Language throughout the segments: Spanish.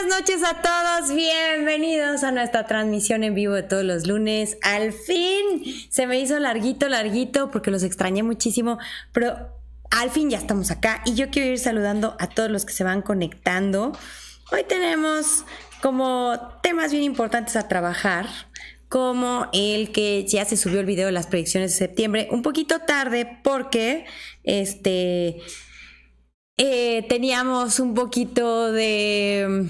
Buenas noches a todos, bienvenidos a nuestra transmisión en vivo de todos los lunes. Al fin, se me hizo larguito, larguito, porque los extrañé muchísimo, pero al fin ya estamos acá y yo quiero ir saludando a todos los que se van conectando. Hoy tenemos como temas bien importantes a trabajar como el que ya se subió el video de las predicciones de septiembre, un poquito tarde porque este eh, teníamos un poquito de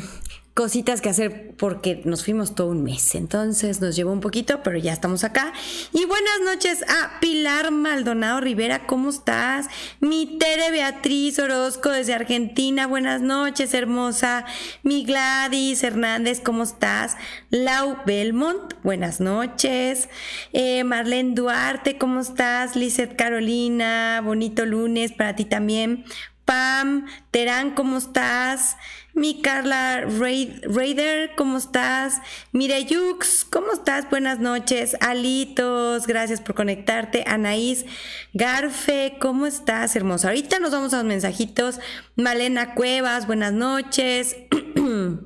cositas que hacer porque nos fuimos todo un mes. Entonces nos llevó un poquito, pero ya estamos acá. Y buenas noches a Pilar Maldonado Rivera, ¿cómo estás? Mi Tere Beatriz Orozco desde Argentina, buenas noches, hermosa. Mi Gladys Hernández, ¿cómo estás? Lau Belmont, buenas noches. Eh, Marlene Duarte, ¿cómo estás? Lizeth Carolina, bonito lunes para ti también. Pam, Terán, ¿cómo estás? Mi Carla Raider, ¿cómo estás? Mireyux, ¿cómo estás? Buenas noches. Alitos, gracias por conectarte. Anaís, Garfe, ¿cómo estás, hermosa? Ahorita nos vamos a los mensajitos. Malena Cuevas, buenas noches.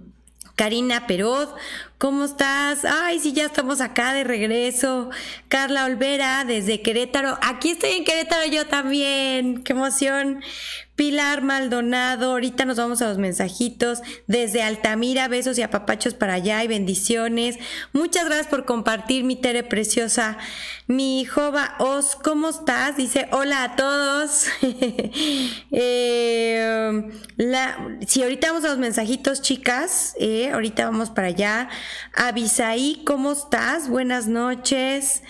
Karina Perot, ¿cómo estás? Ay, sí, ya estamos acá de regreso. Carla Olvera, desde Querétaro. Aquí estoy en Querétaro yo también. Qué emoción. Pilar Maldonado, ahorita nos vamos a los mensajitos desde Altamira, besos y apapachos para allá y bendiciones. Muchas gracias por compartir, mi Tere preciosa. Mi Jova Os, ¿cómo estás? Dice, hola a todos. si eh, ahorita vamos a los mensajitos, chicas, eh, ahorita vamos para allá. Avisaí, ¿cómo estás? Buenas noches.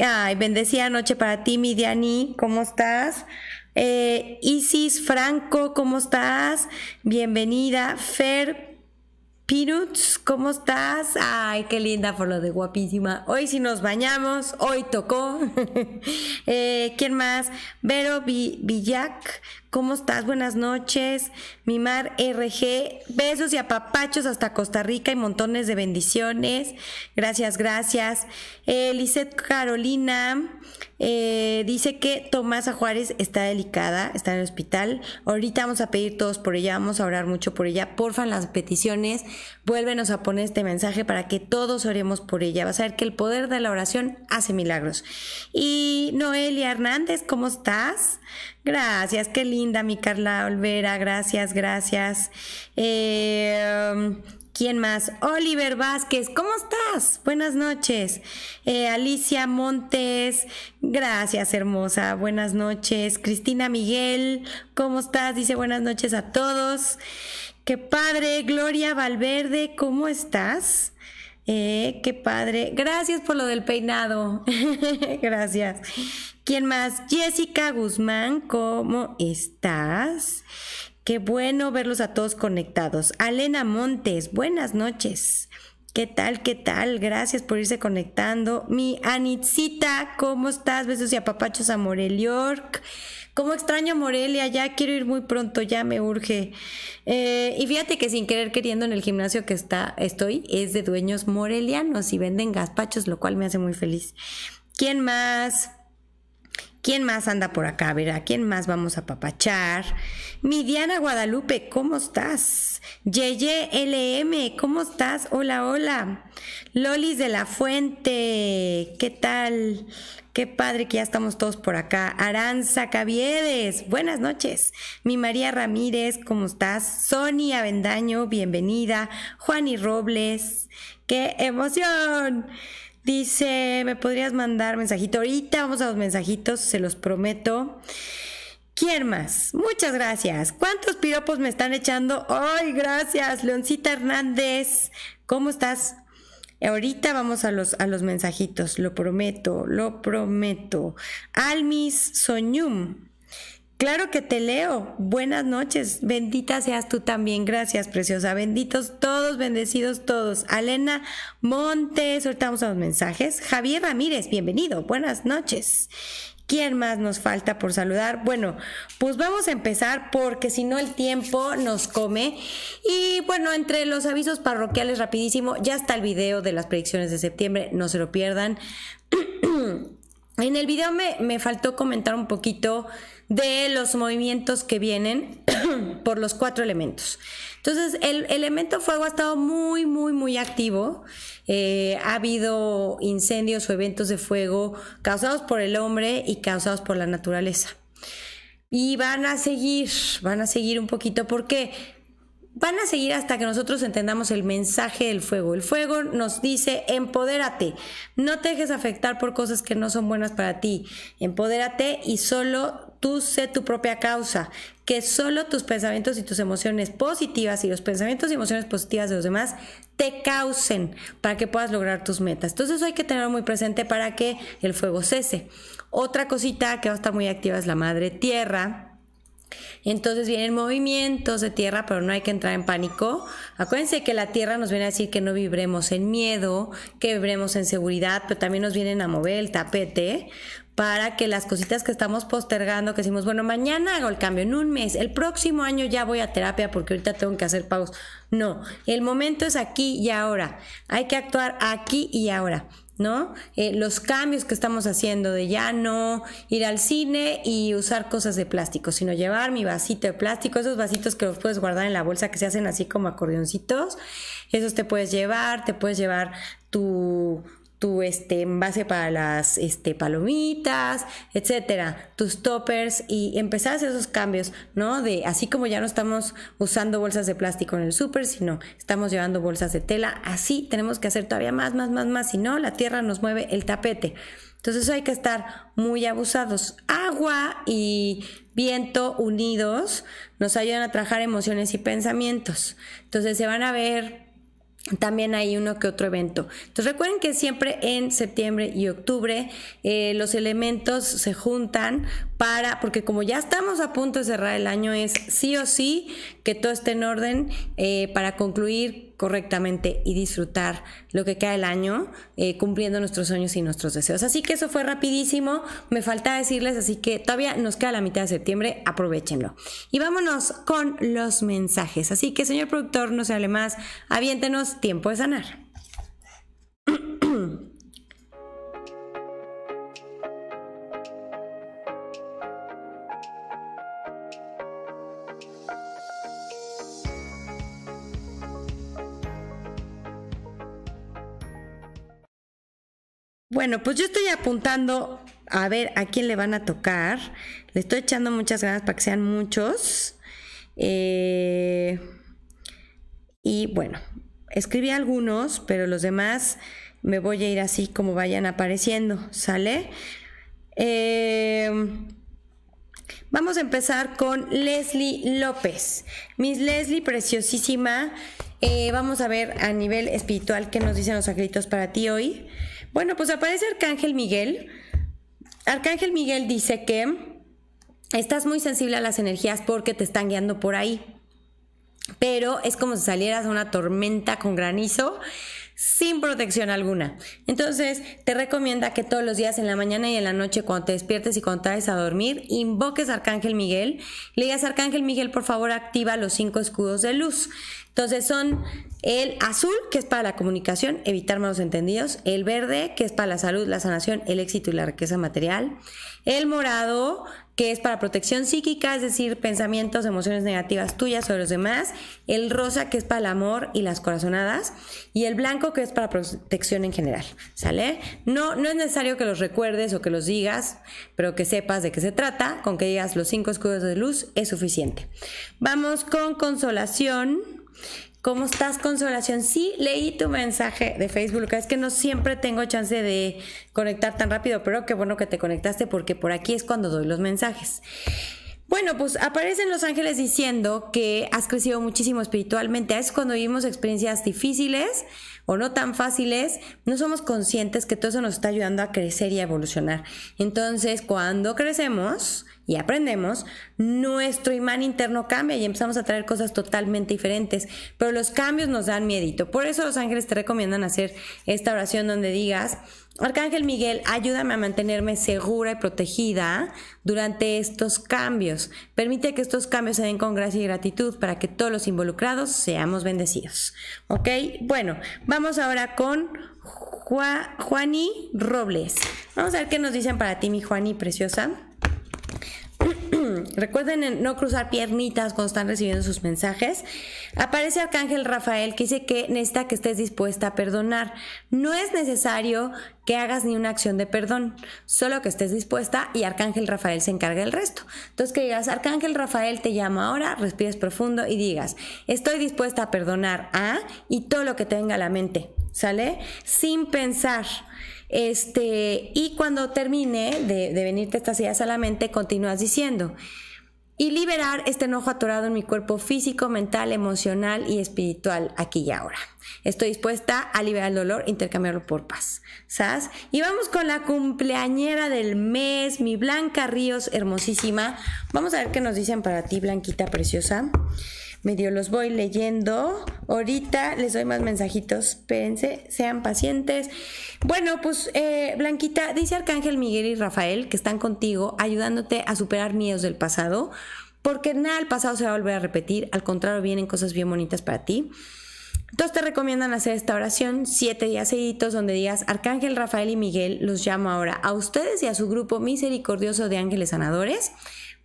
Ay, bendecida noche para ti, mi Diani, ¿cómo estás? Eh, Isis Franco, ¿cómo estás? Bienvenida. Fer Piruts, ¿cómo estás? Ay, qué linda por lo de guapísima. Hoy sí nos bañamos, hoy tocó. Eh, ¿Quién más? Vero Villac, ¿Cómo estás? Buenas noches. Mimar RG, besos y apapachos hasta Costa Rica y montones de bendiciones. Gracias, gracias. Eh, Carolina eh, dice que Tomás Juárez está delicada, está en el hospital. Ahorita vamos a pedir todos por ella, vamos a orar mucho por ella. Porfa, las peticiones, vuélvenos a poner este mensaje para que todos oremos por ella. Vas a ver que el poder de la oración hace milagros. Y Noelia Hernández, ¿cómo estás? Gracias, qué linda mi Carla Olvera, gracias, gracias. Em, ¿Quién más? Oliver Vázquez, ¿cómo estás? Buenas noches. Eh, Alicia Montes, gracias hermosa, buenas noches. Cristina Miguel, ¿cómo estás? Dice buenas noches a todos. Qué padre, Gloria Valverde, ¿cómo estás? Eh, qué padre. Gracias por lo del peinado. Gracias. ¿Quién más? Jessica Guzmán, ¿cómo estás? Qué bueno verlos a todos conectados. Alena Montes, buenas noches. ¿Qué tal? ¿Qué tal? Gracias por irse conectando. Mi Anitzita, ¿cómo estás? Besos y apapachos a Moreliork. ¿Cómo extraño Morelia? Ya quiero ir muy pronto, ya me urge. Eh, y fíjate que sin querer queriendo en el gimnasio que está, estoy es de dueños morelianos y venden gazpachos, lo cual me hace muy feliz. ¿Quién más? ¿Quién más anda por acá? A quién más vamos a papachar? Mi Diana Guadalupe, ¿cómo estás? Yeye LM, ¿cómo estás? Hola, hola. Lolis de la Fuente, ¿qué tal? Qué padre que ya estamos todos por acá. Aranza Caviedes, buenas noches. Mi María Ramírez, ¿cómo estás? Sonia Avendaño, bienvenida. y Robles, qué emoción. Dice, ¿me podrías mandar mensajito? Ahorita vamos a los mensajitos, se los prometo. ¿Quién más? Muchas gracias. ¿Cuántos piropos me están echando? ¡Ay, gracias! Leoncita Hernández, ¿cómo estás? Ahorita vamos a los, a los mensajitos, lo prometo, lo prometo. Almis Soñum, Claro que te leo. Buenas noches. Bendita seas tú también. Gracias, preciosa. Benditos todos, bendecidos todos. Alena Montes, soltamos a los mensajes. Javier Ramírez, bienvenido. Buenas noches. ¿Quién más nos falta por saludar? Bueno, pues vamos a empezar porque si no el tiempo nos come. Y bueno, entre los avisos parroquiales rapidísimo, ya está el video de las predicciones de septiembre, no se lo pierdan. En el video me, faltó comentar un poquito de los movimientos que vienen por los cuatro elementos. Entonces, el elemento fuego ha estado muy, muy, muy activo. Eh, ha habido incendios o eventos de fuego causados por el hombre y causados por la naturaleza. Y van a seguir, van a seguir un poquito. ¿Por qué? van a seguir hasta que nosotros entendamos el mensaje del fuego. El fuego nos dice, empodérate, no te dejes afectar por cosas que no son buenas para ti, empodérate y solo tú sé tu propia causa, que solo tus pensamientos y tus emociones positivas y los pensamientos y emociones positivas de los demás te causen para que puedas lograr tus metas. Entonces eso hay que tenerlo muy presente para que el fuego cese. Otra cosita que va a estar muy activa es la madre tierra entonces vienen movimientos de tierra, pero no hay que entrar en pánico. Acuérdense que la tierra nos viene a decir que no vibremos en miedo, que vibremos en seguridad, pero también nos vienen a mover el tapete para que las cositas que estamos postergando, que decimos, bueno, mañana hago el cambio, en un mes, el próximo año ya voy a terapia porque ahorita tengo que hacer pagos. No, el momento es aquí y ahora. Hay que actuar aquí y ahora. ¿no? Eh, los cambios que estamos haciendo de ya no ir al cine y usar cosas de plástico, sino llevar mi vasito de plástico, esos vasitos que los puedes guardar en la bolsa que se hacen así como acordeoncitos, esos te puedes llevar, te puedes llevar tu tu este, envase para las este, palomitas, etcétera, tus toppers y empezar a hacer esos cambios, ¿no? De así como ya no estamos usando bolsas de plástico en el súper, sino estamos llevando bolsas de tela, así tenemos que hacer todavía más, más, más, más, si no, la tierra nos mueve el tapete. Entonces hay que estar muy abusados. Agua y viento unidos nos ayudan a trajar emociones y pensamientos. Entonces se van a ver también hay uno que otro evento. Entonces recuerden que siempre en septiembre y octubre eh, los elementos se juntan para, porque como ya estamos a punto de cerrar el año, es sí o sí que todo esté en orden eh, para concluir correctamente y disfrutar lo que queda el año, eh, cumpliendo nuestros sueños y nuestros deseos. Así que eso fue rapidísimo, me falta decirles, así que todavía nos queda la mitad de septiembre, aprovechenlo. Y vámonos con los mensajes. Así que, señor productor, no se hable más, aviéntenos tiempo de sanar. Bueno, pues yo estoy apuntando a ver a quién le van a tocar. Le estoy echando muchas ganas para que sean muchos. Eh, y bueno, escribí algunos, pero los demás me voy a ir así como vayan apareciendo, ¿sale? Eh, vamos a empezar con Leslie López. Miss Leslie, preciosísima. Eh, vamos a ver a nivel espiritual qué nos dicen los angelitos para ti hoy. Bueno, pues aparece Arcángel Miguel. Arcángel Miguel dice que estás muy sensible a las energías porque te están guiando por ahí. Pero es como si salieras de una tormenta con granizo sin protección alguna. Entonces, te recomienda que todos los días en la mañana y en la noche cuando te despiertes y cuando te vayas a dormir, invoques a Arcángel Miguel, le digas Arcángel Miguel, por favor, activa los cinco escudos de luz. Entonces son el azul, que es para la comunicación, evitar malos entendidos, el verde, que es para la salud, la sanación, el éxito y la riqueza material, el morado, que es para protección psíquica, es decir, pensamientos, emociones negativas tuyas o de los demás, el rosa, que es para el amor y las corazonadas, y el blanco, que es para protección en general, ¿sale? No, no es necesario que los recuerdes o que los digas, pero que sepas de qué se trata, con que digas los cinco escudos de luz es suficiente. Vamos con consolación. ¿Cómo estás, Consolación? Sí, leí tu mensaje de Facebook. Es que no siempre tengo chance de conectar tan rápido, pero qué bueno que te conectaste porque por aquí es cuando doy los mensajes. Bueno, pues aparecen los ángeles diciendo que has crecido muchísimo espiritualmente. Es cuando vivimos experiencias difíciles o no tan fáciles, no somos conscientes que todo eso nos está ayudando a crecer y a evolucionar. Entonces, cuando crecemos, y aprendemos, nuestro imán interno cambia y empezamos a traer cosas totalmente diferentes. Pero los cambios nos dan miedito. Por eso los ángeles te recomiendan hacer esta oración donde digas, Arcángel Miguel, ayúdame a mantenerme segura y protegida durante estos cambios. Permite que estos cambios se den con gracia y gratitud para que todos los involucrados seamos bendecidos. ¿Ok? Bueno, vamos ahora con Juani Robles. Vamos a ver qué nos dicen para ti, mi Juani preciosa. Recuerden no cruzar piernitas cuando están recibiendo sus mensajes. Aparece Arcángel Rafael que dice que necesita que estés dispuesta a perdonar. No es necesario que hagas ni una acción de perdón, solo que estés dispuesta y Arcángel Rafael se encarga del resto. Entonces que digas, Arcángel Rafael te llama ahora, respires profundo y digas, estoy dispuesta a perdonar a y todo lo que tenga en la mente, ¿sale? Sin pensar. Este, y cuando termine de, venirte estas ideas a la mente, continúas diciendo, y liberar este enojo atorado en mi cuerpo físico, mental, emocional y espiritual aquí y ahora. Estoy dispuesta a liberar el dolor, intercambiarlo por paz. ¿Sabes? Y vamos con la cumpleañera del mes, mi Blanca Ríos, hermosísima. Vamos a ver qué nos dicen para ti, Blanquita Preciosa medio los voy leyendo. Ahorita les doy más mensajitos, espérense, sean pacientes. Bueno, pues eh, Blanquita, dice Arcángel Miguel y Rafael que están contigo ayudándote a superar miedos del pasado, porque nada el pasado se va a volver a repetir, al contrario vienen cosas bien bonitas para ti. Entonces te recomiendan hacer esta oración siete días seguidos donde digas, Arcángel Rafael y Miguel los llamo ahora a ustedes y a su grupo misericordioso de ángeles sanadores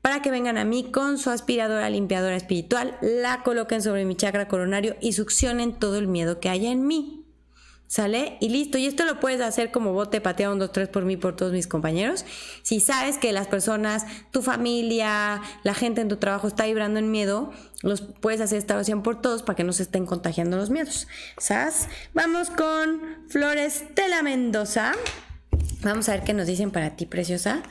para que vengan a mí con su aspiradora limpiadora espiritual, la coloquen sobre mi chakra coronario y succionen todo el miedo que haya en mí. ¿Sale? Y listo. Y esto lo puedes hacer como bote pateado un, dos, tres por mí, por todos mis compañeros. Si sabes que las personas, tu familia, la gente en tu trabajo está vibrando en miedo, los puedes hacer esta oración por todos para que no se estén contagiando los miedos. ¿Sabes? Vamos con Flores de la Mendoza. Vamos a ver qué nos dicen para ti, preciosa.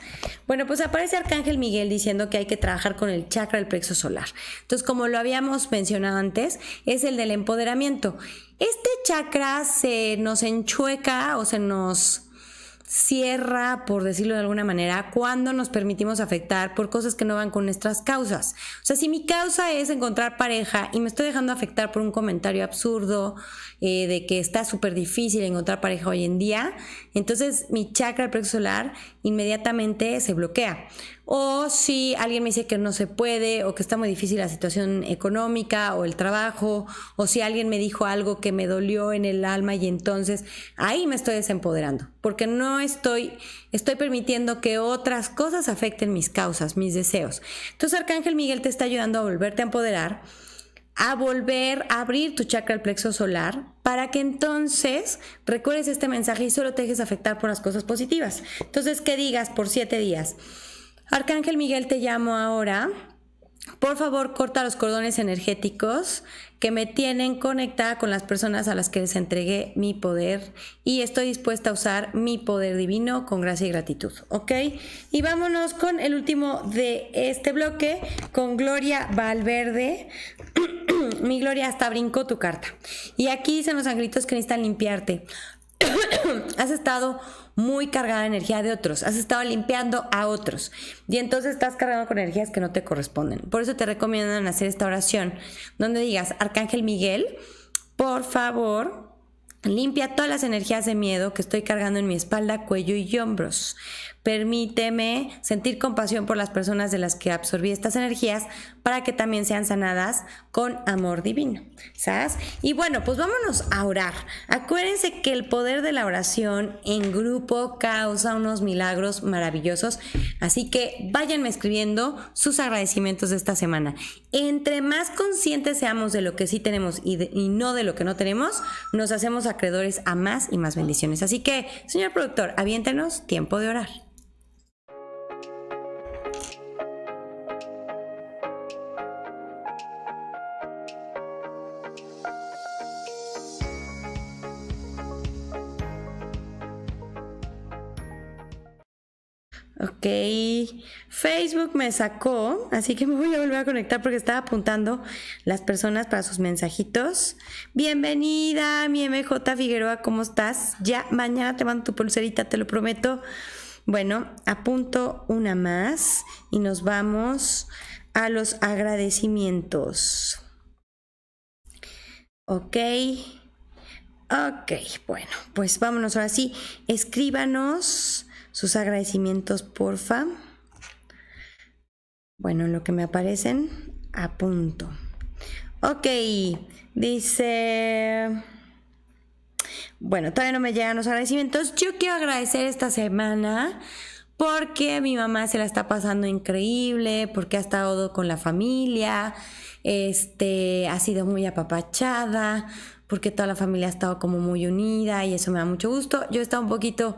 Bueno, pues aparece Arcángel Miguel diciendo que hay que trabajar con el chakra del plexo solar. Entonces, como lo habíamos mencionado antes, es el del empoderamiento. Este chakra se nos enchueca o se nos cierra, por decirlo de alguna manera, cuando nos permitimos afectar por cosas que no van con nuestras causas. O sea, si mi causa es encontrar pareja y me estoy dejando afectar por un comentario absurdo eh, de que está súper difícil encontrar pareja hoy en día, entonces mi chakra, el solar, inmediatamente se bloquea. O si alguien me dice que no se puede o que está muy difícil la situación económica o el trabajo, o si alguien me dijo algo que me dolió en el alma y entonces ahí me estoy desempoderando, porque no estoy, estoy permitiendo que otras cosas afecten mis causas, mis deseos. Entonces Arcángel Miguel te está ayudando a volverte a empoderar, a volver a abrir tu chakra al plexo solar para que entonces recuerdes este mensaje y solo te dejes afectar por las cosas positivas. Entonces, qué digas por siete días? Arcángel Miguel, te llamo ahora. Por favor, corta los cordones energéticos que me tienen conectada con las personas a las que les entregué mi poder y estoy dispuesta a usar mi poder divino con gracia y gratitud. ¿Ok? Y vámonos con el último de este bloque, con Gloria Valverde. mi Gloria, hasta brinco tu carta. Y aquí dicen los sangritos que necesitan limpiarte. Has estado muy cargada de energía de otros, has estado limpiando a otros y entonces estás cargando con energías que no te corresponden. Por eso te recomiendan hacer esta oración donde digas, Arcángel Miguel, por favor, limpia todas las energías de miedo que estoy cargando en mi espalda, cuello y hombros. Permíteme sentir compasión por las personas de las que absorbí estas energías para que también sean sanadas con amor divino. ¿Sabes? Y bueno, pues vámonos a orar. Acuérdense que el poder de la oración en grupo causa unos milagros maravillosos. Así que váyanme escribiendo sus agradecimientos de esta semana. Entre más conscientes seamos de lo que sí tenemos y, no de lo que no tenemos, nos hacemos acreedores a más y más bendiciones. Así que, señor productor, aviéntenos tiempo de orar. Ok, Facebook me sacó, así que me voy a volver a conectar porque estaba apuntando las personas para sus mensajitos. Bienvenida, mi MJ Figueroa, ¿cómo estás? Ya mañana te mando tu pulserita, te lo prometo. Bueno, apunto una más y nos vamos a los agradecimientos. Ok. Ok, bueno, pues vámonos ahora sí. Escríbanos sus agradecimientos, porfa. Bueno, lo que me aparecen, punto. Ok, dice... Bueno, todavía no me llegan los agradecimientos. Yo quiero agradecer esta semana porque mi mamá se la está pasando increíble, porque ha estado con la familia, este, ha sido muy apapachada, porque toda la familia ha estado como muy unida y eso me da mucho gusto. Yo he estado un poquito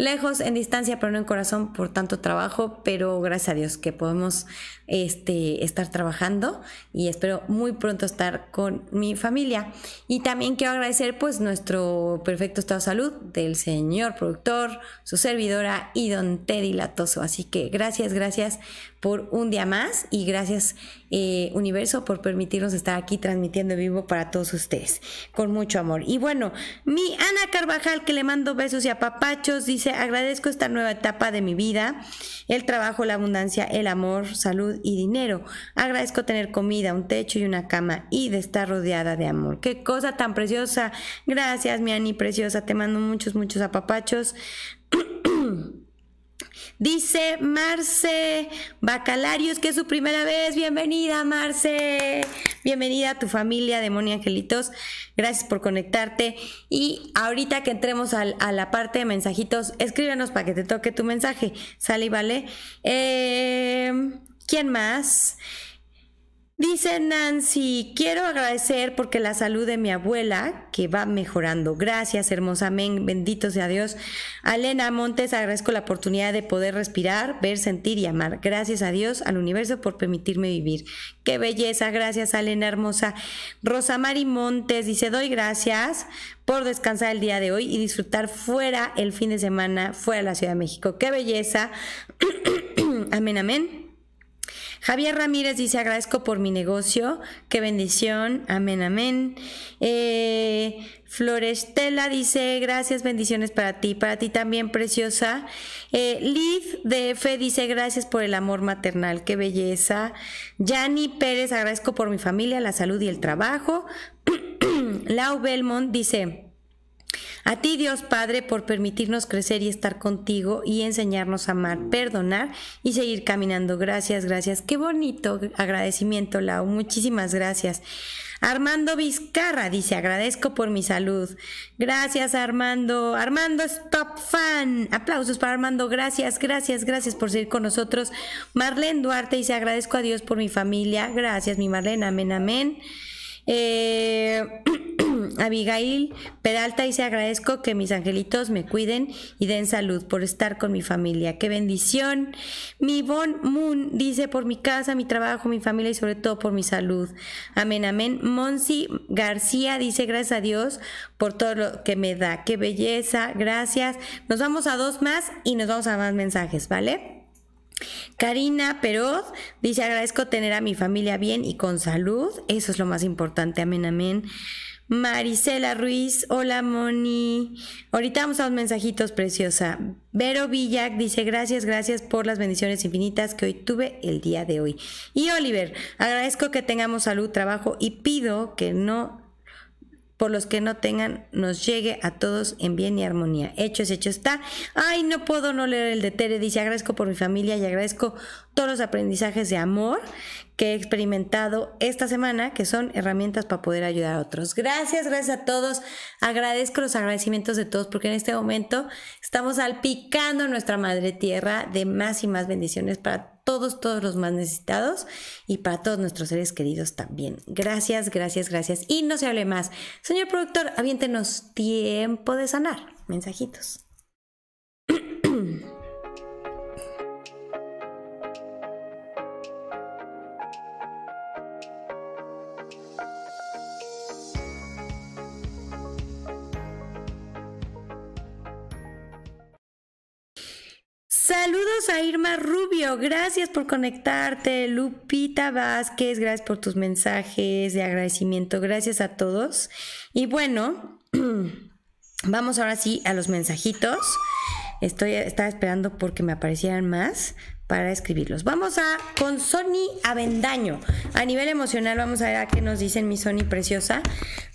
lejos en distancia, pero no en corazón por tanto trabajo, pero gracias a Dios que podemos este, estar trabajando y espero muy pronto estar con mi familia. Y también quiero agradecer pues nuestro perfecto estado de salud del señor productor, su servidora y don Teddy Latoso. Así que gracias, gracias por un día más y gracias eh, universo por permitirnos estar aquí transmitiendo en vivo para todos ustedes con mucho amor. Y bueno, mi Ana Carvajal que le mando besos y apapachos dice agradezco esta nueva etapa de mi vida, el trabajo, la abundancia, el amor, salud y dinero. Agradezco tener comida, un techo y una cama y de estar rodeada de amor. Qué cosa tan preciosa. Gracias, mi Ani preciosa. Te mando muchos, muchos apapachos. Dice Marce Bacalarios, que es su primera vez. Bienvenida, Marce. Bienvenida a tu familia, Demonio Angelitos. Gracias por conectarte. Y ahorita que entremos a, la parte de mensajitos, escríbenos para que te toque tu mensaje. Sale y vale. Eh, ¿Quién más? Dice Nancy, quiero agradecer porque la salud de mi abuela, que va mejorando. Gracias, hermosa. Amén. Bendito sea Dios. Alena Montes, agradezco la oportunidad de poder respirar, ver, sentir y amar. Gracias a Dios, al universo, por permitirme vivir. Qué belleza. Gracias, Alena hermosa. Rosamari Montes dice, doy gracias por descansar el día de hoy y disfrutar fuera el fin de semana, fuera de la Ciudad de México. Qué belleza. amén, amén. Javier Ramírez dice, agradezco por mi negocio, qué bendición, amén, amén. Eh, Florestela dice, gracias, bendiciones para ti, para ti también, preciosa. Eh, Liz de Fe dice, gracias por el amor maternal, qué belleza. Yanni Pérez, agradezco por mi familia, la salud y el trabajo. Lau Belmont dice, a ti Dios Padre por permitirnos crecer y estar contigo y enseñarnos a amar, perdonar y seguir caminando. Gracias, gracias. Qué bonito agradecimiento, Lau. Muchísimas gracias. Armando Vizcarra dice, agradezco por mi salud. Gracias, Armando. Armando es top fan. Aplausos para Armando. Gracias, gracias, gracias por seguir con nosotros. Marlene Duarte dice, agradezco a Dios por mi familia. Gracias, mi Marlene. Amén, amén. Eh... Abigail Peralta dice agradezco que mis angelitos me cuiden y den salud por estar con mi familia. Qué bendición. Mi Bon Moon dice por mi casa, mi trabajo, mi familia y sobre todo por mi salud. Amén, amén. Monsi García dice gracias a Dios por todo lo que me da. Qué belleza. Gracias. Nos vamos a dos más y nos vamos a más mensajes, ¿vale? Karina Peroz dice agradezco tener a mi familia bien y con salud. Eso es lo más importante. Amén, amén. Marisela Ruiz, hola Moni. Ahorita vamos a los mensajitos, preciosa. Vero Villac dice, gracias, gracias por las bendiciones infinitas que hoy tuve el día de hoy. Y Oliver, agradezco que tengamos salud, trabajo y pido que no, por los que no tengan, nos llegue a todos en bien y armonía. Hecho es hecho está. Ay, no puedo no leer el de Tere. Dice, agradezco por mi familia y agradezco todos los aprendizajes de amor que he experimentado esta semana, que son herramientas para poder ayudar a otros. Gracias, gracias a todos. Agradezco los agradecimientos de todos porque en este momento estamos salpicando nuestra madre tierra de más y más bendiciones para todos, todos los más necesitados y para todos nuestros seres queridos también. Gracias, gracias, gracias. Y no se hable más. Señor productor, aviéntenos tiempo de sanar. Mensajitos. a Irma Rubio, gracias por conectarte. Lupita Vázquez, gracias por tus mensajes de agradecimiento, gracias a todos. Y bueno, vamos ahora sí a los mensajitos. Estoy, estaba esperando porque me aparecieran más para escribirlos. Vamos a con Sony Avendaño. A nivel emocional, vamos a ver a qué nos dicen mi Sony preciosa.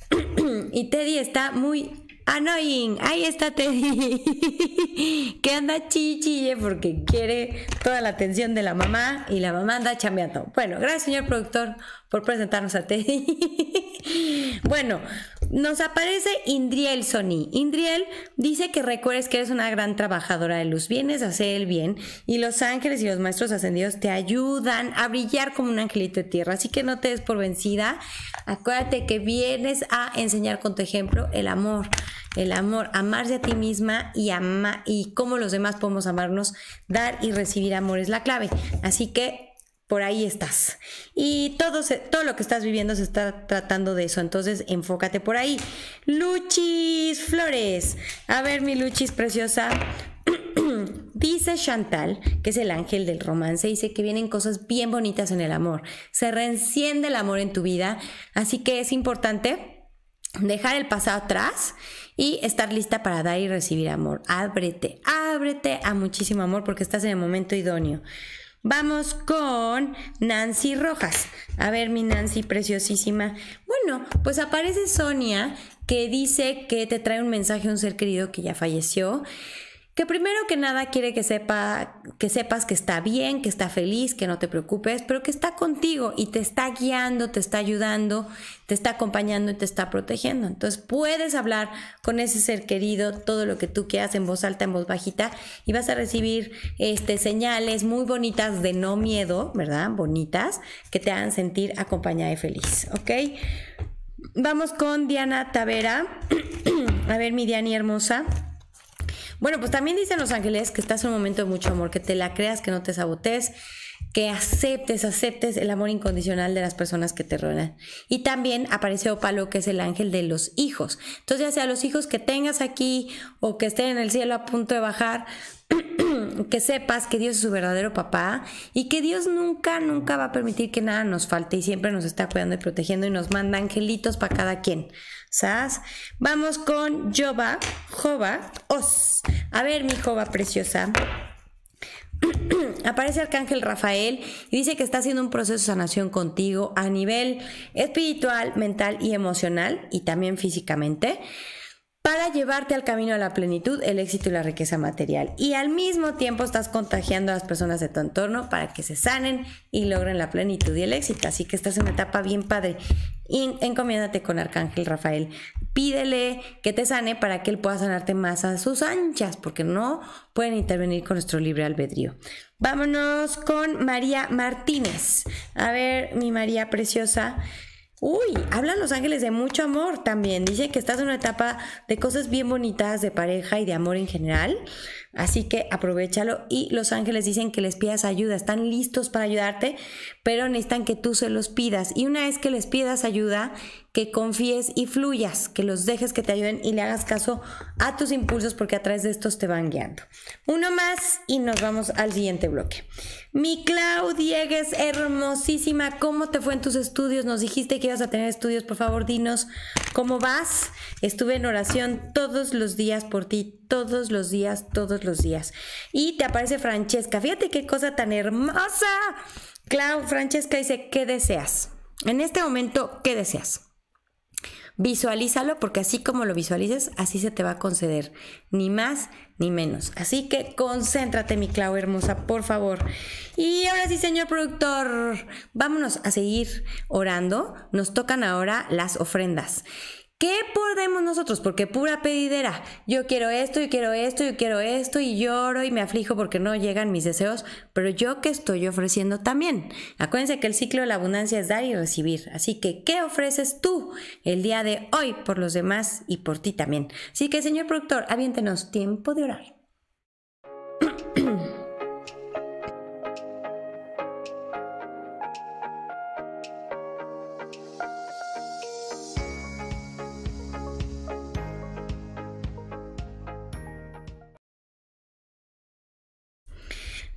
y Teddy está muy Annoying, ahí está Teddy, que anda chichille porque quiere toda la atención de la mamá y la mamá anda chambeando. Bueno, gracias señor productor por presentarnos a ti. bueno, nos aparece Indriel Sony. Indriel dice que recuerdes que eres una gran trabajadora de luz. Vienes a hacer el bien, y los ángeles y los maestros ascendidos te ayudan a brillar como un angelito de tierra. Así que no te des por vencida. Acuérdate que vienes a enseñar con tu ejemplo el amor. El amor, amarse a ti misma y, ama y cómo los demás podemos amarnos, dar y recibir amor es la clave. Así que por ahí estás. Y todo, todo lo que estás viviendo se está tratando de eso. Entonces, enfócate por ahí. Luchis Flores. A ver, mi Luchis preciosa. dice Chantal, que es el ángel del romance, dice que vienen cosas bien bonitas en el amor. Se reenciende el amor en tu vida. Así que es importante dejar el pasado atrás y estar lista para dar y recibir amor. Ábrete, ábrete a muchísimo amor porque estás en el momento idóneo. Vamos con Nancy Rojas. A ver, mi Nancy preciosísima. Bueno, pues aparece Sonia que dice que te trae un mensaje a un ser querido que ya falleció que primero que nada quiere que, sepa, que sepas que está bien, que está feliz, que no te preocupes, pero que está contigo y te está guiando, te está ayudando, te está acompañando y te está protegiendo. Entonces puedes hablar con ese ser querido todo lo que tú quieras en voz alta, en voz bajita y vas a recibir este, señales muy bonitas de no miedo, ¿verdad? Bonitas, que te hagan sentir acompañada y feliz, ¿ok? Vamos con Diana Tavera. a ver, mi Diana hermosa. Bueno, pues también dicen los ángeles que estás en un momento de mucho amor, que te la creas, que no te sabotees, que aceptes, aceptes el amor incondicional de las personas que te rodean. Y también aparece Opalo, que es el ángel de los hijos. Entonces, ya sea los hijos que tengas aquí o que estén en el cielo a punto de bajar, que sepas que Dios es su verdadero papá y que Dios nunca, nunca va a permitir que nada nos falte y siempre nos está cuidando y protegiendo y nos manda angelitos para cada quien. ¿Sabes? Vamos con Joba. Os. A ver, mi Jova preciosa. Aparece Arcángel Rafael y dice que está haciendo un proceso de sanación contigo a nivel espiritual, mental y emocional y también físicamente para llevarte al camino de la plenitud, el éxito y la riqueza material. Y al mismo tiempo estás contagiando a las personas de tu entorno para que se sanen y logren la plenitud y el éxito. Así que estás en una etapa bien padre y encomiéndate con Arcángel Rafael. Pídele que te sane para que él pueda sanarte más a sus anchas, porque no pueden intervenir con nuestro libre albedrío. Vámonos con María Martínez. A ver, mi María preciosa. Uy, hablan los ángeles de mucho amor también. Dice que estás en una etapa de cosas bien bonitas, de pareja y de amor en general. Así que aprovechalo y los ángeles dicen que les pidas ayuda, están listos para ayudarte, pero necesitan que tú se los pidas. Y una vez que les pidas ayuda, que confíes y fluyas, que los dejes que te ayuden y le hagas caso a tus impulsos porque a través de estos te van guiando. Uno más y nos vamos al siguiente bloque. Mi Claudia Diegues, hermosísima, ¿cómo te fue en tus estudios? Nos dijiste que ibas a tener estudios, por favor, dinos cómo vas. Estuve en oración todos los días por ti todos los días, todos los días. Y te aparece Francesca. Fíjate qué cosa tan hermosa. Clau, Francesca dice, ¿qué deseas? En este momento, ¿qué deseas? Visualízalo porque así como lo visualices, así se te va a conceder, ni más ni menos. Así que concéntrate, mi Clau hermosa, por favor. Y ahora sí, señor productor, vámonos a seguir orando. Nos tocan ahora las ofrendas. ¿Qué podemos nosotros? Porque pura pedidera. Yo quiero esto, yo quiero esto, yo quiero esto y lloro y me aflijo porque no llegan mis deseos, pero yo qué estoy ofreciendo también. Acuérdense que el ciclo de la abundancia es dar y recibir. Así que, ¿qué ofreces tú el día de hoy por los demás y por ti también? Así que, señor productor, aviéntenos tiempo de orar.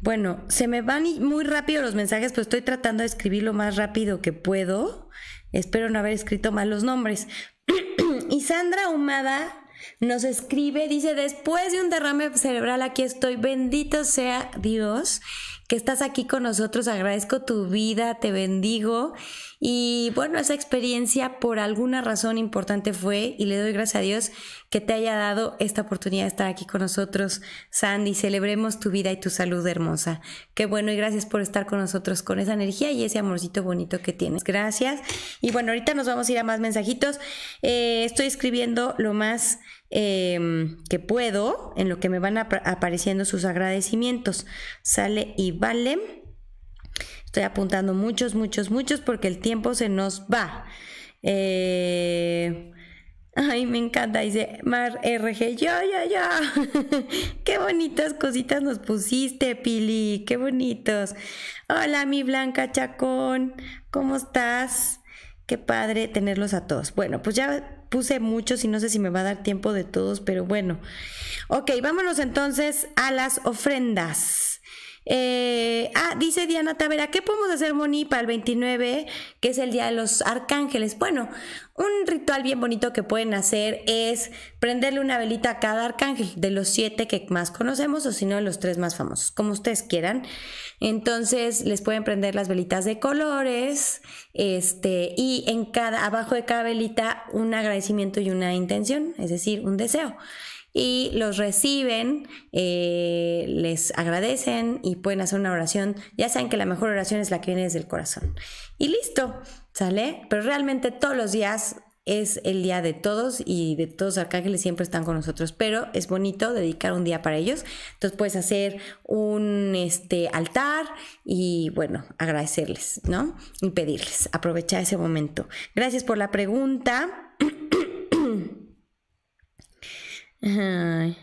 Bueno, se me van muy rápido los mensajes, pero estoy tratando de escribir lo más rápido que puedo. Espero no haber escrito mal los nombres. y Sandra Humada nos escribe, dice, después de un derrame cerebral aquí estoy, bendito sea Dios que estás aquí con nosotros, agradezco tu vida, te bendigo y bueno, esa experiencia por alguna razón importante fue y le doy gracias a Dios que te haya dado esta oportunidad de estar aquí con nosotros. Sandy, celebremos tu vida y tu salud hermosa. Qué bueno y gracias por estar con nosotros con esa energía y ese amorcito bonito que tienes. Gracias. Y bueno, ahorita nos vamos a ir a más mensajitos. Eh, estoy escribiendo lo más em, que puedo en lo que me van apareciendo sus agradecimientos. Sale y vale. Estoy apuntando muchos, muchos, muchos porque el tiempo se nos va. Eh, Ay, me encanta, dice Mar RG, yo, ya! ya qué bonitas cositas nos pusiste, Pili, qué bonitos. Hola, mi Blanca Chacón, ¿cómo estás? Qué padre tenerlos a todos. Bueno, pues ya puse muchos y no sé si me va a dar tiempo de todos, pero bueno. Ok, vámonos entonces a las ofrendas. Eh, ah, dice Diana Tavera, ¿qué podemos hacer, Moni, para el 29, que es el Día de los Arcángeles? Bueno, un ritual bien bonito que pueden hacer es prenderle una velita a cada arcángel, de los siete que más conocemos o si no, los tres más famosos, como ustedes quieran. Entonces, les pueden prender las velitas de colores este, y en cada, abajo de cada velita un agradecimiento y una intención, es decir, un deseo y los reciben, eh, les agradecen y pueden hacer una oración. Ya saben que la mejor oración es la que viene desde el corazón. Y listo, ¿sale? Pero realmente todos los días es el día de todos y de todos los arcángeles siempre están con nosotros, pero es bonito dedicar un día para ellos. Entonces puedes hacer un este, altar y bueno, agradecerles, ¿no? Y pedirles, aprovechar ese momento. Gracias por la pregunta. Ay.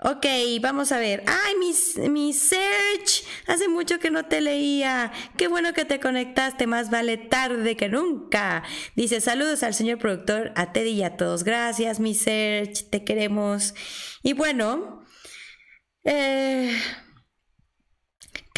Ok, vamos a ver. ¡Ay, mi, mi Search! Hace mucho que no te leía. Qué bueno que te conectaste, más vale tarde que nunca. Dice, saludos al señor productor, a Teddy y a todos. Gracias, mi Search, te queremos. Y bueno, eh,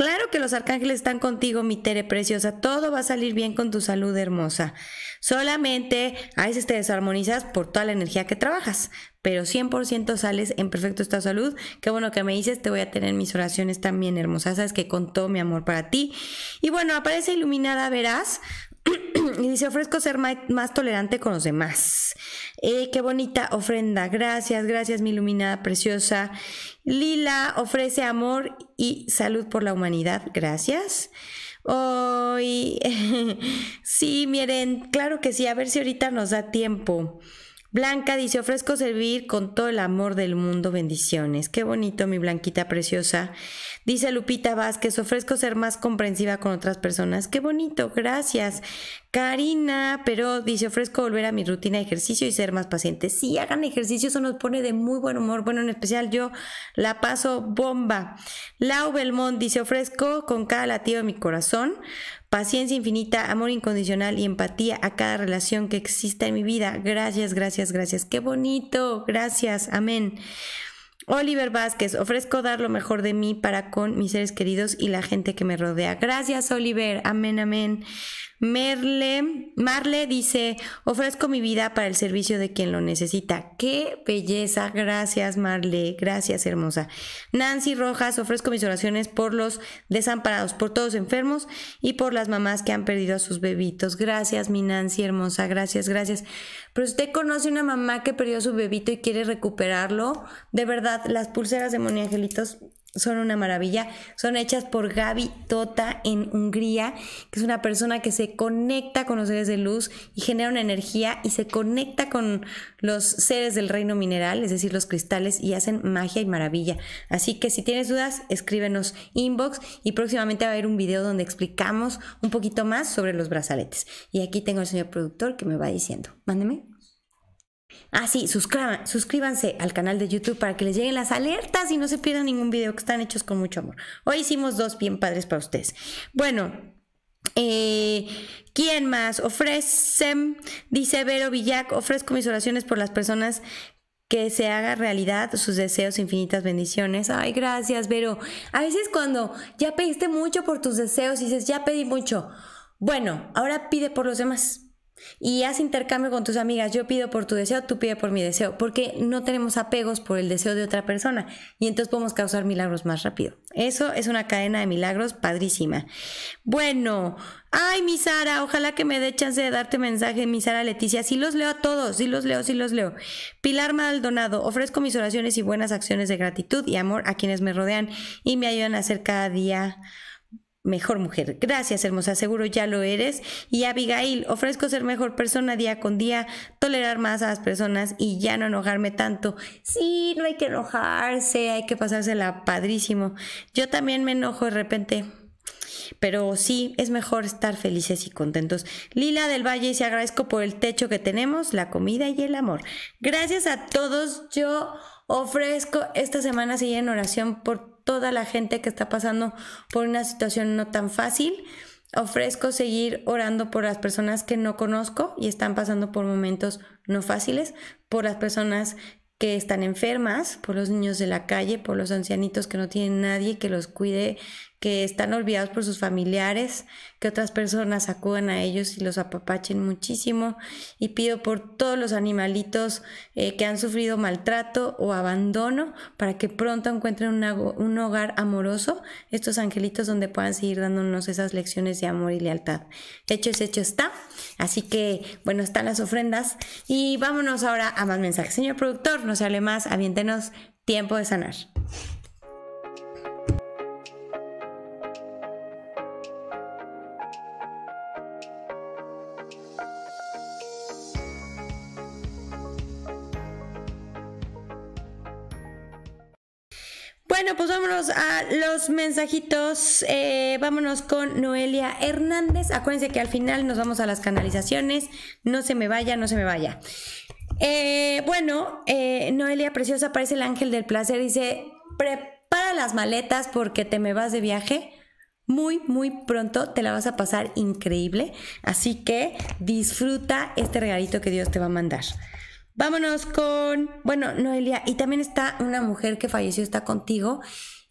Claro que los arcángeles están contigo, mi Tere preciosa. Todo va a salir bien con tu salud hermosa. Solamente a veces te desarmonizas por toda la energía que trabajas, pero 100% sales en perfecto estado de salud. Qué bueno que me dices, te voy a tener mis oraciones también hermosas, sabes que con todo mi amor para ti. Y bueno, aparece iluminada, verás, y dice, ofrezco ser más tolerante con los demás. Eh, qué bonita ofrenda. Gracias, gracias, mi iluminada preciosa. Lila ofrece amor y salud por la humanidad. Gracias. Hoy, sí, miren, claro que sí. A ver si ahorita nos da tiempo. Blanca dice, ofrezco servir con todo el amor del mundo, bendiciones. Qué bonito, mi blanquita preciosa. Dice Lupita Vázquez, ofrezco ser más comprensiva con otras personas. Qué bonito, gracias. Karina, pero dice, ofrezco volver a mi rutina de ejercicio y ser más paciente. Sí, hagan ejercicio, eso nos pone de muy buen humor. Bueno, en especial yo la paso bomba. Lau Belmont dice, ofrezco con cada latido de mi corazón Paciencia infinita, amor incondicional y empatía a cada relación que exista en mi vida. Gracias, gracias, gracias. Qué bonito. Gracias. Amén. Oliver Vázquez, ofrezco dar lo mejor de mí para con mis seres queridos y la gente que me rodea. Gracias, Oliver. Amén, amén. Merle, Marle dice, ofrezco mi vida para el servicio de quien lo necesita. Qué belleza, gracias Marle, gracias hermosa. Nancy Rojas, ofrezco mis oraciones por los desamparados, por todos enfermos y por las mamás que han perdido a sus bebitos. Gracias mi Nancy hermosa, gracias, gracias. Pero si usted conoce una mamá que perdió a su bebito y quiere recuperarlo, de verdad, las pulseras de Moni Angelitos son una maravilla. Son hechas por Gaby Tota en Hungría, que es una persona que se conecta con los seres de luz y genera una energía y se conecta con los seres del reino mineral, es decir, los cristales, y hacen magia y maravilla. Así que si tienes dudas, escríbenos inbox y próximamente va a haber un video donde explicamos un poquito más sobre los brazaletes. Y aquí tengo al señor productor que me va diciendo. Mándeme. Ah, sí, suscríbanse al canal de YouTube para que les lleguen las alertas y no se pierdan ningún video que están hechos con mucho amor. Hoy hicimos dos bien padres para ustedes. Bueno, eh, ¿quién más? ofrece? dice Vero Villac, ofrezco mis oraciones por las personas que se haga realidad sus deseos, infinitas bendiciones. Ay, gracias, Vero. A veces cuando ya pediste mucho por tus deseos dices, ya pedí mucho. Bueno, ahora pide por los demás y haz intercambio con tus amigas. Yo pido por tu deseo, tú pide por mi deseo, porque no tenemos apegos por el deseo de otra persona y entonces podemos causar milagros más rápido. Eso es una cadena de milagros padrísima. Bueno, ay, mi Sara, ojalá que me dé chance de darte mensaje, mi Sara Leticia. Sí los leo a todos, sí los leo, sí los leo. Pilar Maldonado, ofrezco mis oraciones y buenas acciones de gratitud y amor a quienes me rodean y me ayudan a hacer cada día mejor mujer. Gracias, hermosa, seguro ya lo eres. Y Abigail, ofrezco ser mejor persona día con día, tolerar más a las personas y ya no enojarme tanto. Sí, no hay que enojarse, hay que pasársela padrísimo. Yo también me enojo de repente. Pero sí, es mejor estar felices y contentos. Lila del Valle, se agradezco por el techo que tenemos, la comida y el amor. Gracias a todos. Yo ofrezco esta semana seguir en oración por toda la gente que está pasando por una situación no tan fácil. Ofrezco seguir orando por las personas que no conozco y están pasando por momentos no fáciles, por las personas que están enfermas, por los niños de la calle, por los ancianitos que no tienen nadie que los cuide, que están olvidados por sus familiares, que otras personas acudan a ellos y los apapachen muchísimo. Y pido por todos los animalitos eh, que han sufrido maltrato o abandono para que pronto encuentren un hogar amoroso, estos angelitos donde puedan seguir dándonos esas lecciones de amor y lealtad. Hecho es hecho está. Así que, bueno, están las ofrendas. Y vámonos ahora a más mensajes. Señor productor, no se hable más, aviéntenos tiempo de sanar. pues vámonos a los mensajitos. Eh, vámonos con Noelia Hernández. Acuérdense que al final nos vamos a las canalizaciones. No se me vaya, no se me vaya. Eh, bueno, eh, Noelia Preciosa aparece el ángel del placer. Dice, prepara las maletas porque te me vas de viaje. Muy, muy pronto te la vas a pasar increíble. Así que disfruta este regalito que Dios te va a mandar. Vámonos con, bueno, Noelia, y también está una mujer que falleció, está contigo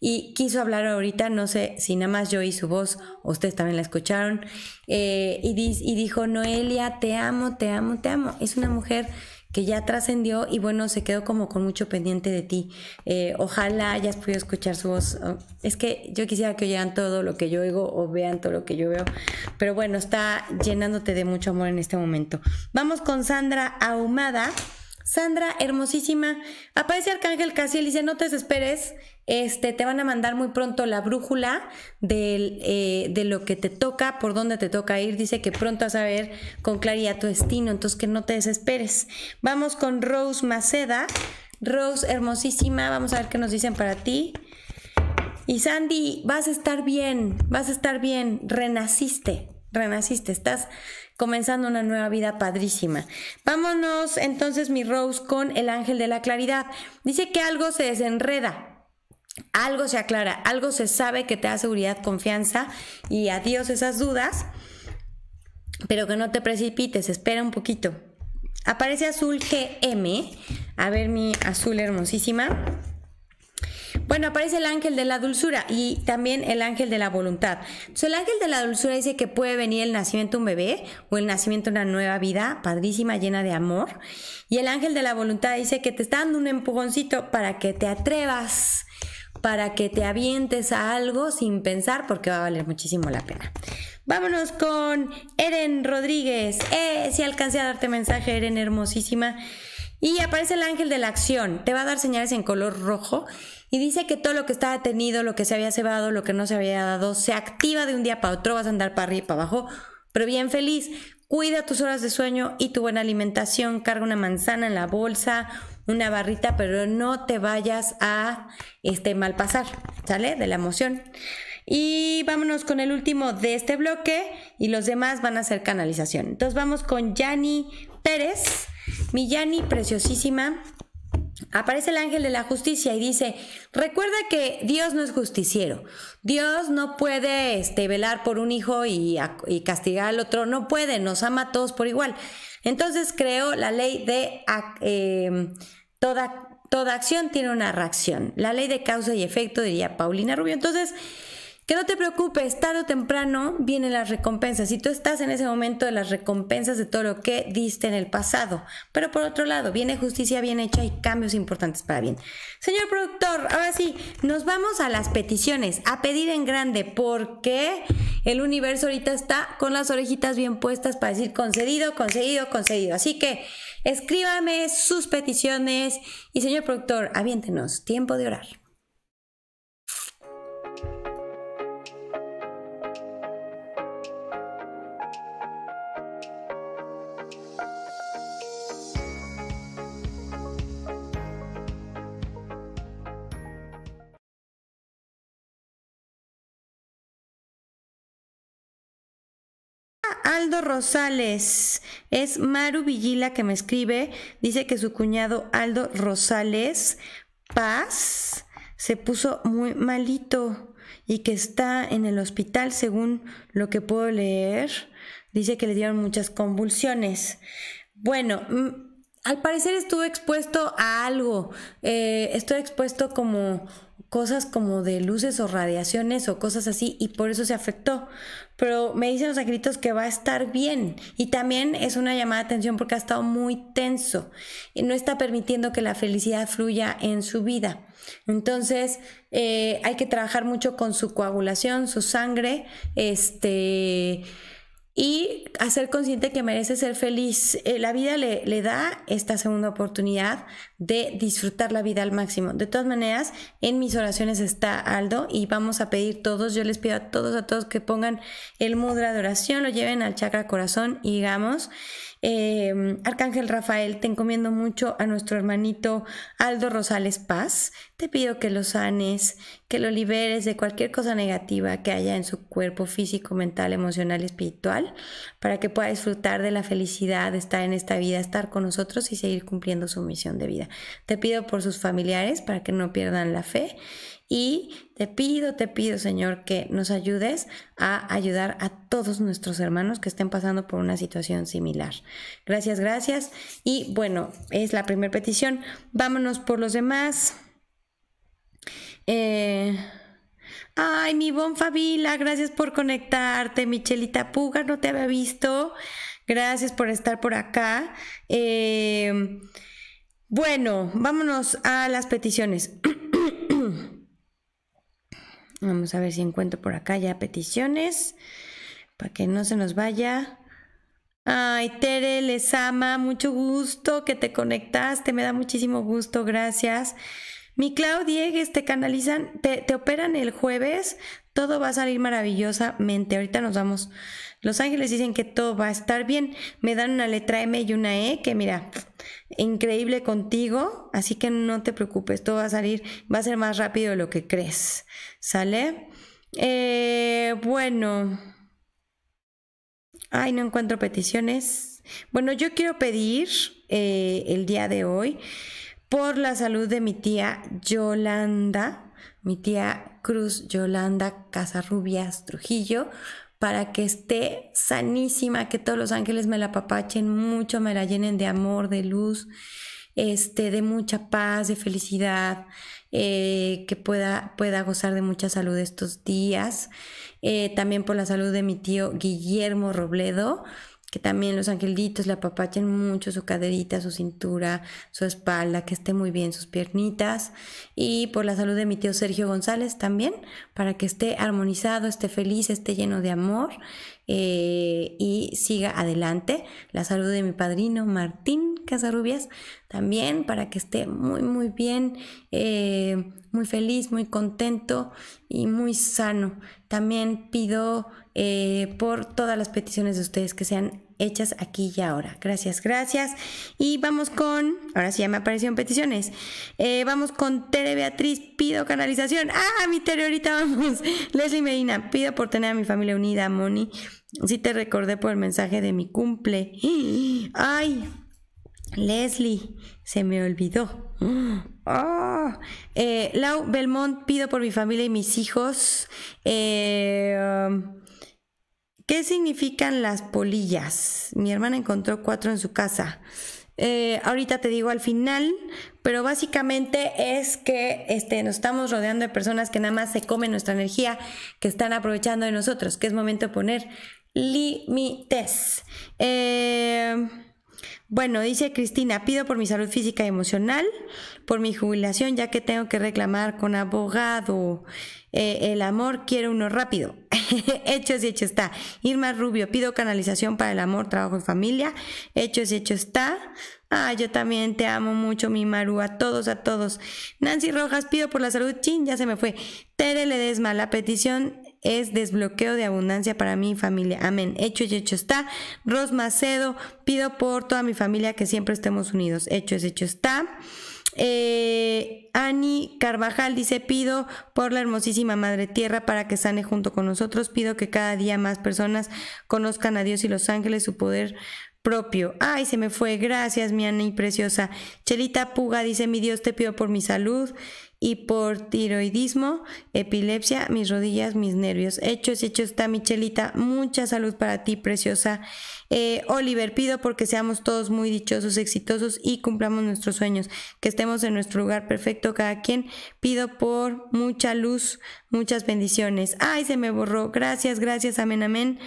y quiso hablar ahorita, no sé si nada más yo y su voz, ustedes también la escucharon, eh, y, y dijo, Noelia, te amo, te amo, te amo. Es una mujer que ya trascendió y bueno, se quedó como con mucho pendiente de ti. Eh, ojalá hayas podido escuchar su voz. Oh, es que yo quisiera que oyeran todo lo que yo oigo o vean todo lo que yo veo, pero bueno, está llenándote de mucho amor en este momento. Vamos con Sandra Ahumada. Sandra, hermosísima, aparece Arcángel Casiel dice, no te desesperes, este, te van a mandar muy pronto la brújula eh, de lo que te toca, por dónde te toca ir. Dice que pronto vas a ver con claridad tu destino, entonces que no te desesperes. Vamos con Rose Maceda. Rose, hermosísima, vamos a ver qué nos dicen para ti. Y Sandy, vas a estar bien, vas a estar bien, renaciste renaciste, estás comenzando una nueva vida padrísima. Vámonos entonces, mi Rose, con el ángel de la claridad. Dice que algo se desenreda, algo se aclara, algo se sabe que te da seguridad, confianza y adiós esas dudas, pero que no te precipites, espera un poquito. Aparece azul GM, a ver mi azul hermosísima. Bueno, aparece el ángel de la dulzura y también el ángel de la voluntad. Entonces, el ángel de la dulzura dice que puede venir el nacimiento de un bebé o el nacimiento de una nueva vida, padrísima, llena de amor. Y el ángel de la voluntad dice que te está dando un empujoncito para que te atrevas, para que te avientes a algo sin pensar, porque va a valer muchísimo la pena. Vámonos con Eren Rodríguez. Eh, si alcancé a darte mensaje, Eren, hermosísima. Y aparece el ángel de la acción. Te va a dar señales en color rojo y dice que todo lo que estaba tenido, lo que se había cebado, lo que no se había dado, se activa de un día para otro, vas a andar para arriba y para abajo, pero bien feliz. Cuida tus horas de sueño y tu buena alimentación, carga una manzana en la bolsa, una barrita, pero no te vayas a este mal pasar, ¿sale? De la emoción. Y vámonos con el último de este bloque y los demás van a ser canalización. Entonces vamos con Yani Pérez, mi Yanni preciosísima aparece el ángel de la justicia y dice, recuerda que Dios no es justiciero, Dios no puede este, velar por un hijo y, castigar al otro, no puede, nos ama a todos por igual. Entonces creó la ley de em, toda, toda acción tiene una reacción, la ley de causa y efecto, diría Paulina Rubio. Entonces, que no te preocupes, tarde o temprano vienen las recompensas y tú estás en ese momento de las recompensas de todo lo que diste en el pasado. Pero por otro lado, viene justicia bien hecha y cambios importantes para bien. Señor productor, ahora sí, nos vamos a las peticiones, a pedir en grande, porque el universo ahorita está con las orejitas bien puestas para decir concedido, concedido, concedido. Así que escríbame sus peticiones y señor productor, aviéntenos, tiempo de orar. Aldo Rosales, es Maru Villila que me escribe, dice que su cuñado Aldo Rosales Paz se puso muy malito y que está en el hospital según lo que puedo leer. Dice que le dieron muchas convulsiones. Bueno, mm, al parecer estuvo expuesto a algo. Eh, estoy expuesto como cosas como de luces o radiaciones o cosas así y por eso se afectó. Pero me dicen los angelitos que va a estar bien y también es una llamada de atención porque ha estado muy tenso y no está permitiendo que la felicidad fluya en su vida. Entonces eh, hay que trabajar mucho con su coagulación, su sangre, este y hacer consciente que merece ser feliz. Eh, la vida le, le, da esta segunda oportunidad de disfrutar la vida al máximo. De todas maneras, en mis oraciones está Aldo y vamos a pedir todos, yo les pido a todos, a todos que pongan el mudra de oración, lo lleven al chakra corazón y digamos, Em, Arcángel Rafael, te encomiendo mucho a nuestro hermanito Aldo Rosales Paz. Te pido que lo sanes, que lo liberes de cualquier cosa negativa que haya en su cuerpo físico, mental, emocional espiritual, para que pueda disfrutar de la felicidad de estar en esta vida, estar con nosotros y seguir cumpliendo su misión de vida. Te pido por sus familiares para que no pierdan la fe y te pido, te pido, Señor, que nos ayudes a ayudar a todos nuestros hermanos que estén pasando por una situación similar. Gracias, gracias. Y bueno, es la primera petición. Vámonos por los demás. Eh, ay, mi Bon Fabila, gracias por conectarte. Michelita Puga, no te había visto. Gracias por estar por acá. Eh, bueno, vámonos a las peticiones. Vamos a ver si encuentro por acá ya peticiones. Para que no se nos vaya. Ay, Tere, les ama. Mucho gusto que te conectaste. Me da muchísimo gusto. Gracias. Mi Claudia, este, te canalizan, te, operan el jueves, todo va a salir maravillosamente. Ahorita nos vamos. Los ángeles dicen que todo va a estar bien. Me dan una letra M y una E, que mira, increíble contigo. Así que no te preocupes, todo va a salir, va a ser más rápido de lo que crees. ¿Sale? Eh, bueno. Ay, no encuentro peticiones. Bueno, yo quiero pedir eh, el día de hoy por la salud de mi tía Yolanda, mi tía Cruz Yolanda Casarrubias Trujillo, para que esté sanísima, que todos los ángeles me la apapachen mucho, me la llenen de amor, de luz, este, de mucha paz, de felicidad, eh, que pueda, pueda gozar de mucha salud estos días. Eh, también por la salud de mi tío Guillermo Robledo, que también los angelitos le apapachen mucho su caderita, su cintura, su espalda, que esté muy bien sus piernitas. Y por la salud de mi tío Sergio González también, para que esté armonizado, esté feliz, esté lleno de amor eh, y siga adelante. La salud de mi padrino Martín rubias también para que esté muy, muy bien, eh, muy feliz, muy contento y muy sano. También pido eh, por todas las peticiones de ustedes que sean hechas aquí y ahora. Gracias, gracias. Y vamos con, ahora sí ya me aparecieron peticiones. Eh, vamos con Tere Beatriz, pido canalización. Ah, mi Tere, ahorita vamos. Leslie Medina, pido por tener a mi familia unida, Moni. si te recordé por el mensaje de mi cumple. Ay, Leslie, se me olvidó. Ah. Eh, Lau Belmont, pido por mi familia y mis hijos. Eh, um, ¿Qué significan las polillas? Mi hermana encontró cuatro en su casa. Eh, ahorita te digo al final, pero básicamente es que este, nos estamos rodeando de personas que nada más se comen nuestra energía, que están aprovechando de nosotros, que es momento de poner límites. Eh, bueno, dice Cristina, pido por mi salud física y emocional, por mi jubilación, ya que tengo que reclamar con abogado. Eh, el amor quiero uno rápido. hechos y hecho está. Irma Rubio, pido canalización para el amor, trabajo y familia. Hechos y hecho está. Ah, yo también te amo mucho, mi Maru, a todos, a todos. Nancy Rojas, pido por la salud. Chin, ya se me fue. Tere Ledesma, la petición es desbloqueo de abundancia para mi familia. Amén. Hecho y hecho está. Ros Macedo, pido por toda mi familia que siempre estemos unidos. Hecho es hecho está. Eh, Ani Carvajal dice, pido por la hermosísima Madre Tierra para que sane junto con nosotros. Pido que cada día más personas conozcan a Dios y los ángeles, su poder propio. Ay, se me fue. Gracias, mi Ani preciosa. Chelita Puga dice, mi Dios, te pido por mi salud y por tiroidismo, epilepsia, mis rodillas, mis nervios. Hechos, hecho está, Michelita. Mucha salud para ti, preciosa. Eh, Oliver, pido porque seamos todos muy dichosos, exitosos y cumplamos nuestros sueños, que estemos en nuestro lugar perfecto cada quien. Pido por mucha luz, muchas bendiciones. Ay, se me borró. Gracias, gracias, amén, amén.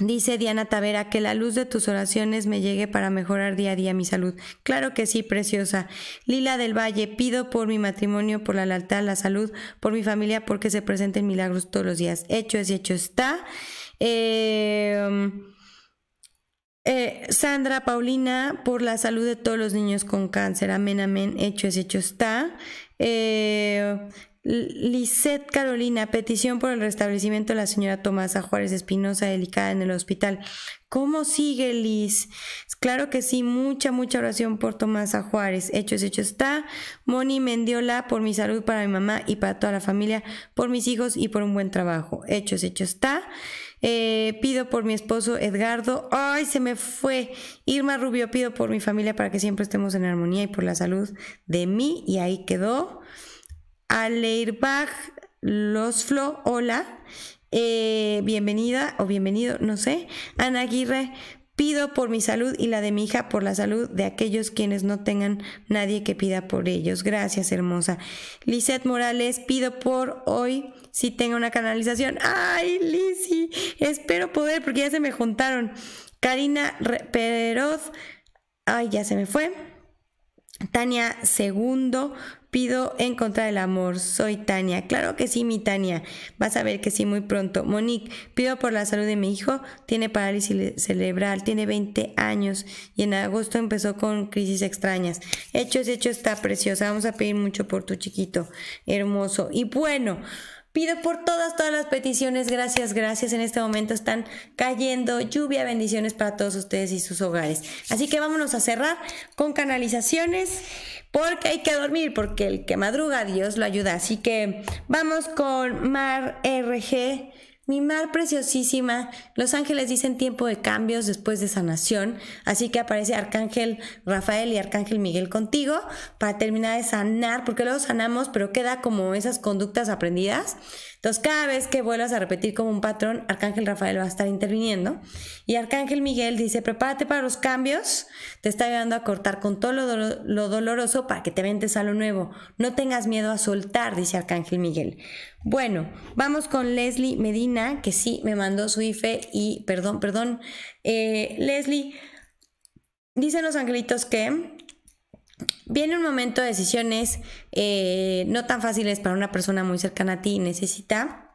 Dice Diana Tavera, que la luz de tus oraciones me llegue para mejorar día a día mi salud. Claro que sí, preciosa. Lila del Valle, pido por mi matrimonio, por la lealtad, la salud, por mi familia, porque se presenten milagros todos los días. Hecho es hecho está. Em, eh, Sandra Paulina, por la salud de todos los niños con cáncer. Amén, amén. Hecho es hecho está. Eh, Lisette Carolina, petición por el restablecimiento de la señora Tomasa Juárez Espinosa, delicada en el hospital. ¿Cómo sigue, Liz? Claro que sí, mucha, mucha oración por Tomasa Juárez. Hecho es hecho está. Moni Mendiola, por mi salud, para mi mamá y para toda la familia, por mis hijos y por un buen trabajo. Hecho es hecho está. Eh, pido por mi esposo Edgardo. Ay, se me fue. Irma Rubio, pido por mi familia para que siempre estemos en armonía y por la salud de mí. Y ahí quedó. Los Losflo, hola. Eh, bienvenida o bienvenido, no sé. Ana Aguirre, Pido por mi salud y la de mi hija, por la salud de aquellos quienes no tengan nadie que pida por ellos. Gracias, hermosa. Lisette Morales, pido por hoy si tenga una canalización. ¡Ay, Lisi. Espero poder porque ya se me juntaron. Karina Peroz. Ay, ya se me fue. Tania Segundo, pido en contra del amor. Soy Tania. Claro que sí, mi Tania. Vas a ver que sí muy pronto. Monique, pido por la salud de mi hijo. Tiene parálisis cerebral, tiene 20 años y en agosto empezó con crisis extrañas. Hecho es hecho, está preciosa. Vamos a pedir mucho por tu chiquito. Hermoso. Y bueno. Pido por todas, todas las peticiones. Gracias, gracias. En este momento están cayendo lluvia, bendiciones para todos ustedes y sus hogares. Así que vámonos a cerrar con canalizaciones porque hay que dormir, porque el que madruga Dios lo ayuda. Así que vamos con Mar RG. Mi mar preciosísima, los ángeles dicen tiempo de cambios después de sanación, así que aparece Arcángel Rafael y Arcángel Miguel contigo para terminar de sanar, porque luego sanamos, pero queda como esas conductas aprendidas. Entonces, cada vez que vuelvas a repetir como un patrón, Arcángel Rafael va a estar interviniendo. Y Arcángel Miguel dice, prepárate para los cambios, te está ayudando a cortar con todo lo, doloroso para que te ventes a lo nuevo. No tengas miedo a soltar, dice Arcángel Miguel. Bueno, vamos con Leslie Medina, que sí me mandó su IFE y perdón, perdón. Eh, Leslie, dicen los angelitos que viene un momento de decisiones eh, no tan fáciles para una persona muy cercana a ti y necesita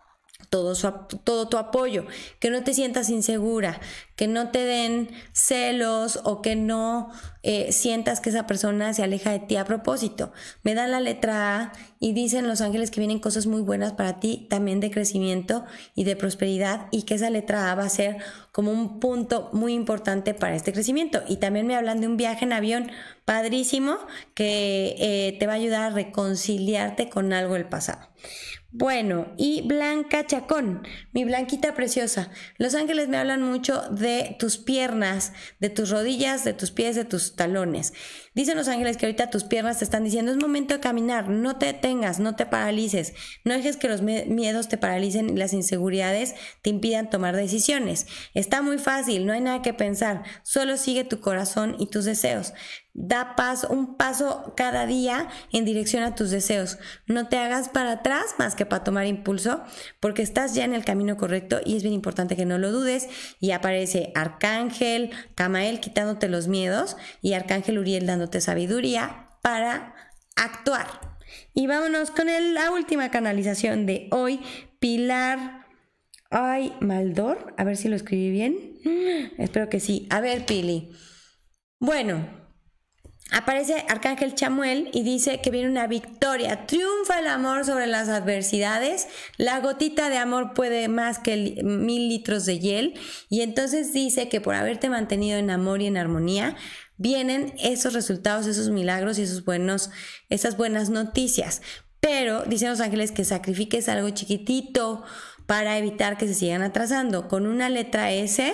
todo, todo tu apoyo, que no te sientas insegura, que no te den celos o que no eh, sientas que esa persona se aleja de ti a propósito. Me dan la letra A y dicen los ángeles que vienen cosas muy buenas para ti, también de crecimiento y de prosperidad, y que esa letra A va a ser como un punto muy importante para este crecimiento. Y también me hablan de un viaje en avión padrísimo que eh, te va a ayudar a reconciliarte con algo del pasado. Bueno, y Blanca Chacón, mi blanquita preciosa. Los ángeles me hablan mucho de tus piernas, de tus rodillas, de tus pies, de tus talones. Dicen los ángeles que ahorita tus piernas te están diciendo, es momento de caminar, no te detengas, no te paralices, no dejes que los miedos te paralicen y las inseguridades te impidan tomar decisiones. Está muy fácil, no hay nada que pensar, solo sigue tu corazón y tus deseos. Da paso, un paso cada día en dirección a tus deseos. No te hagas para atrás más que para tomar impulso, porque estás ya en el camino correcto y es bien importante que no lo dudes. Y aparece Arcángel, Camael quitándote los miedos y Arcángel Uriel dando de sabiduría para actuar. Y vámonos con la última canalización de hoy, Pilar. Ay, Maldor, a ver si lo escribí bien. Espero que sí. A ver, Pili. Bueno, aparece Arcángel Chamuel y dice que viene una victoria. Triunfa el amor sobre las adversidades. La gotita de amor puede más que mil litros de hiel. Y entonces dice que por haberte mantenido en amor y en armonía, vienen esos resultados, esos milagros y esos buenos, esas buenas noticias. Pero dicen los ángeles que sacrifiques algo chiquitito para evitar que se sigan atrasando. Con una letra S,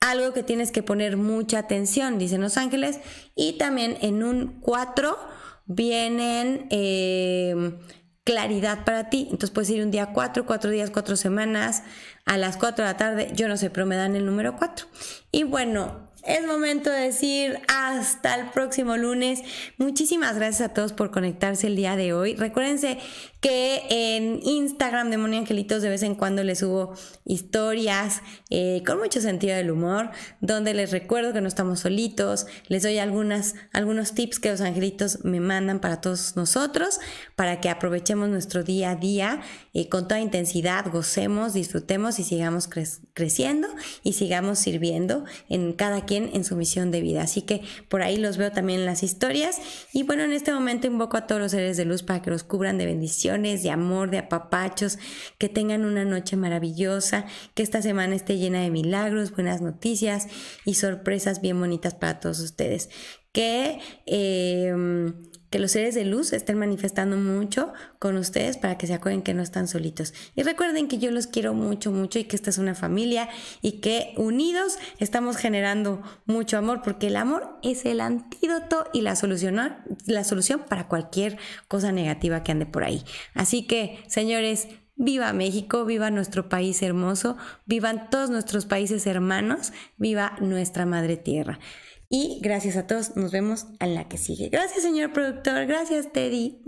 algo que tienes que poner mucha atención, dicen los ángeles. Y también en un 4 vienen em, claridad para ti. Entonces puedes ir un día 4, 4 días, 4 semanas, a las 4 de la tarde, yo no sé, pero me dan el número 4. Y bueno, es momento de decir hasta el próximo lunes. Muchísimas gracias a todos por conectarse el día de hoy. Recuérdense que en Instagram de Angelitos de vez en cuando les subo historias eh, con mucho sentido del humor, donde les recuerdo que no estamos solitos, les doy algunas, algunos tips que los angelitos me mandan para todos nosotros, para que aprovechemos nuestro día a día eh, con toda intensidad, gocemos, disfrutemos y sigamos creciendo y sigamos sirviendo en cada quien en su misión de vida. Así que por ahí los veo también en las historias y bueno, en este momento invoco a todos los seres de luz para que los cubran de bendición de amor, de apapachos, que tengan una noche maravillosa, que esta semana esté llena de milagros, buenas noticias y sorpresas bien bonitas para todos ustedes. Que... Em, que los seres de luz estén manifestando mucho con ustedes para que se acuerden que no están solitos. Y recuerden que yo los quiero mucho, mucho y que esta es una familia y que unidos estamos generando mucho amor porque el amor es el antídoto y la solución, la solución para cualquier cosa negativa que ande por ahí. Así que, señores, Viva México, viva nuestro país hermoso, vivan todos nuestros países hermanos, viva nuestra madre tierra. Y gracias a todos, nos vemos en la que sigue. Gracias, señor productor. Gracias, Teddy.